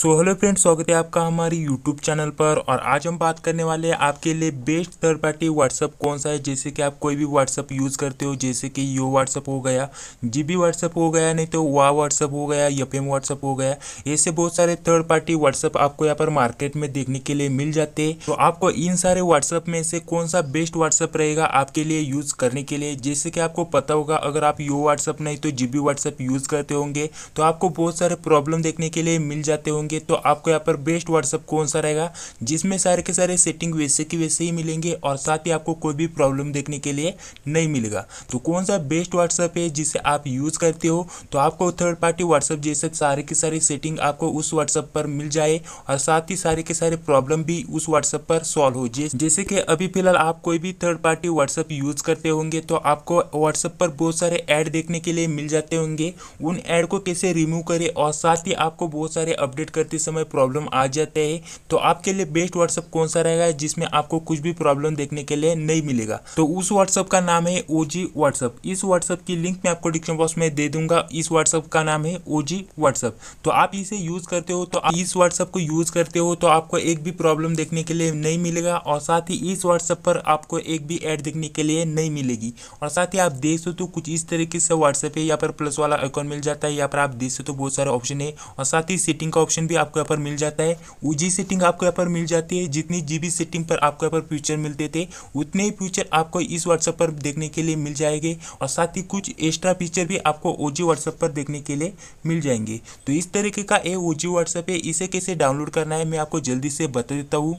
so hello friends स्वागत है आपका हमारी यूट्यूब चैनल पर और आज हम बात करने वाले हैं आपके लिए बेस्ट थर्ड पार्टी व्हाट्सअप कौन सा है जैसे कि आप कोई भी व्हाट्सअप यूज़ करते हो जैसे कि यो व्हाट्सअप हो गया जी बी व्हाट्सअप हो गया नहीं तो वा व्हाट्सअप हो गया यप एम व्हाट्सअप हो गया ऐसे बहुत सारे थर्ड पार्टी व्हाट्सअप आपको यहाँ पर मार्केट में देखने के लिए मिल जाते हैं तो आपको इन सारे व्हाट्सअप में से कौन सा बेस्ट व्हाट्सअप रहेगा आपके लिए यूज़ करने के लिए जैसे कि आपको पता होगा अगर आप यो व्हाट्सअप नहीं तो जी बी व्हाट्सअप यूज़ करते होंगे तो आपको बहुत सारे प्रॉब्लम देखने के लिए मिल जाते होंगे होंगे तो आपको यहाँ पर बेस्ट व्हाट्सअप कौन सा रहेगा जिसमें सारे के सारे सेटिंग वैसे की वैसे ही मिलेंगे और साथ ही आपको कोई भी प्रॉब्लम देखने के लिए नहीं मिलेगा तो कौन सा बेस्ट व्हाट्सअप है जिसे आप यूज़ करते हो तो आपको थर्ड पार्टी व्हाट्सअप जैसे सारे के सारे सेटिंग आपको उस व्हाट्सअप पर मिल जाए और साथ ही सारे के सारे प्रॉब्लम भी उस व्हाट्सअप पर सॉल्व हो जैसे कि अभी फिलहाल आप कोई भी थर्ड पार्टी व्हाट्सअप यूज़ करते होंगे तो आपको व्हाट्सअप पर बहुत सारे ऐड देखने के लिए मिल जाते होंगे उन ऐड को कैसे रिमूव करें और साथ ही आपको बहुत सारे अपडेट अपडेट करते समय प्रॉब्लम आ जाते हैं तो आपके लिए बेस्ट व्हाट्सअप कौन सा रहेगा जिसमें आपको कुछ भी प्रॉब्लम देखने के लिए नहीं मिलेगा तो उस व्हाट्सअप का नाम है ओ जी व्हाट्सअप इस व्हाट्सअप की लिंक मैं आपको डिस्क्रिप्शन बॉक्स में दे दूंगा इस व्हाट्सअप का नाम है ओ जी व्हाट्सअप तो आप इसे यूज़ करते हो तो इस व्हाट्सअप को यूज़ करते हो तो आपको एक भी प्रॉब्लम देखने के लिए नहीं मिलेगा और साथ ही इस व्हाट्सअप पर आपको एक भी एड देखने के लिए नहीं मिलेगी और साथ ही आप देख सकते हो कुछ इस तरीके से व्हाट्सएप है यहाँ पर प्लस वाला अकाउंट मिल जाता है यहाँ पर आप देख सकते हो बहुत सारे ऑप्शन है और साथ ही सेटिंग का ऑप्शन ऑप्शन भी आपको यहाँ पर मिल जाता है जी सेटिंग आपको यहाँ पर मिल जाती है जितनी जी सेटिंग पर आपको यहाँ पर फ्यूचर मिलते थे उतने ही फ्यूचर आपको इस व्हाट्सएप पर देखने के लिए मिल जाएंगे और साथ ही कुछ एक्स्ट्रा फीचर भी आपको ओ जी व्हाट्सएप पर देखने के लिए मिल जाएंगे तो इस तरीके का ये ओ जी व्हाट्सएप है इसे कैसे डाउनलोड करना है मैं आपको जल्दी से बता देता हूँ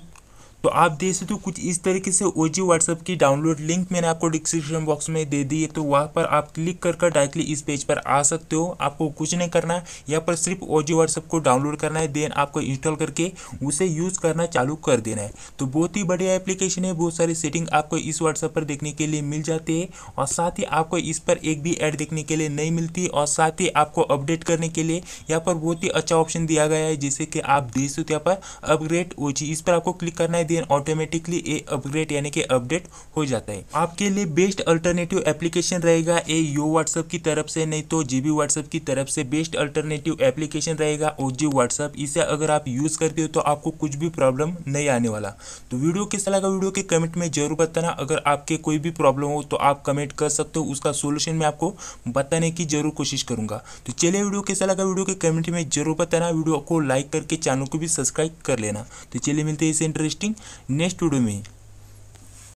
तो आप देख सकते हो कुछ इस तरीके से ओ जी व्हाट्सएप की डाउनलोड लिंक मैंने आपको डिस्क्रिप्शन बॉक्स में दे दी है तो वहाँ पर आप क्लिक कर कर डायरेक्टली इस पेज पर आ सकते हो आपको कुछ नहीं करना है यहाँ पर सिर्फ ओ जी व्हाट्सएप को डाउनलोड करना है देन आपको इंस्टॉल करके उसे यूज़ करना चालू कर देना है तो बहुत ही बढ़िया एप्लीकेशन है बहुत सारी सेटिंग आपको इस व्हाट्सएप पर देखने के लिए मिल जाती है और साथ ही आपको इस पर एक भी ऐड देखने के लिए नहीं मिलती और साथ ही आपको अपडेट करने के लिए यहाँ पर बहुत ही अच्छा ऑप्शन दिया गया है जैसे कि आप देख सकते हो यहाँ पर अपग्रेड ओ जी इस पर आपको क्लिक करना है देन ऑटोमेटिकली ये अपग्रेड यानी कि अपडेट हो जाता है आपके लिए बेस्ट अल्टरनेटिव एप्लीकेशन रहेगा ये यो व्हाट्सएप की तरफ से नहीं तो जी व्हाट्सएप की तरफ से बेस्ट अल्टरनेटिव एप्लीकेशन रहेगा ओ जी व्हाट्सएप इसे अगर आप यूज़ करते हो तो आपको कुछ भी प्रॉब्लम नहीं आने वाला तो वीडियो किस लगा वीडियो के कमेंट में जरूर बताना अगर आपके कोई भी प्रॉब्लम हो तो आप कमेंट कर सकते हो उसका सोल्यूशन मैं आपको बताने की जरूर कोशिश करूंगा तो चलिए वीडियो कैसा लगा वीडियो के कमेंट में जरूर बताना वीडियो को लाइक करके चैनल को भी सब्सक्राइब कर लेना तो चलिए मिलते हैं इस इंटरेस्टिंग नेक्स्ट वीडियो में